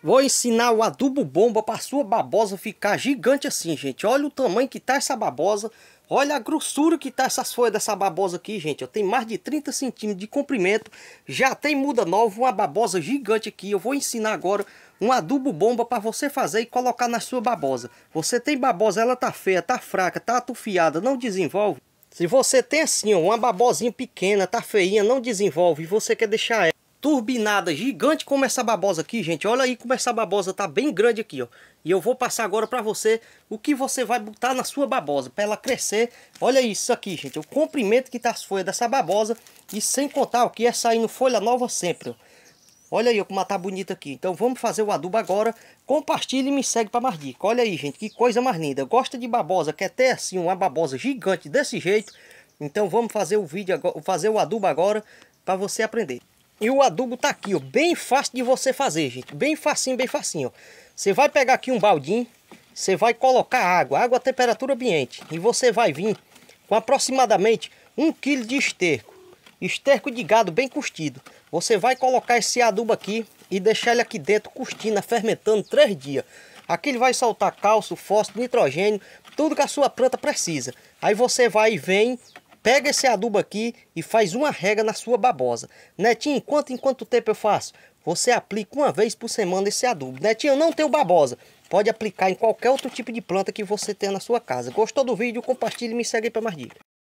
Vou ensinar o adubo bomba para sua babosa ficar gigante assim, gente. Olha o tamanho que tá essa babosa. Olha a grossura que tá essas folhas dessa babosa aqui, gente. Eu tenho mais de 30 centímetros de comprimento. Já tem muda nova, uma babosa gigante aqui. Eu vou ensinar agora um adubo bomba para você fazer e colocar na sua babosa. Você tem babosa, ela tá feia, tá fraca, tá atufiada, não desenvolve. Se você tem assim, ó, uma babosinha pequena, tá feinha, não desenvolve e você quer deixar ela turbinada gigante como essa babosa aqui, gente. Olha aí como essa babosa tá bem grande aqui, ó. E eu vou passar agora para você o que você vai botar na sua babosa para ela crescer. Olha isso aqui, gente. O comprimento que tá as folhas dessa babosa e sem contar o que é saindo folha nova sempre, ó. Olha aí como ela tá bonita aqui. Então vamos fazer o adubo agora. Compartilhe e me segue para mais dica. Olha aí, gente, que coisa mais linda. Gosta de babosa, quer ter assim uma babosa gigante desse jeito? Então vamos fazer o vídeo agora, fazer o adubo agora para você aprender. E o adubo tá aqui, ó, bem fácil de você fazer, gente. Bem facinho, bem facinho, ó. Você vai pegar aqui um baldinho, você vai colocar água, água a temperatura ambiente. E você vai vir com aproximadamente um quilo de esterco. Esterco de gado bem curtido. Você vai colocar esse adubo aqui e deixar ele aqui dentro curtindo, fermentando três dias. Aqui ele vai soltar cálcio, fósforo, nitrogênio, tudo que a sua planta precisa. Aí você vai e vem Pega esse adubo aqui e faz uma rega na sua babosa. Netinho, enquanto quanto em quanto tempo eu faço? Você aplica uma vez por semana esse adubo. Netinho, eu não tenho babosa. Pode aplicar em qualquer outro tipo de planta que você tenha na sua casa. Gostou do vídeo? Compartilhe e me segue para mais dicas.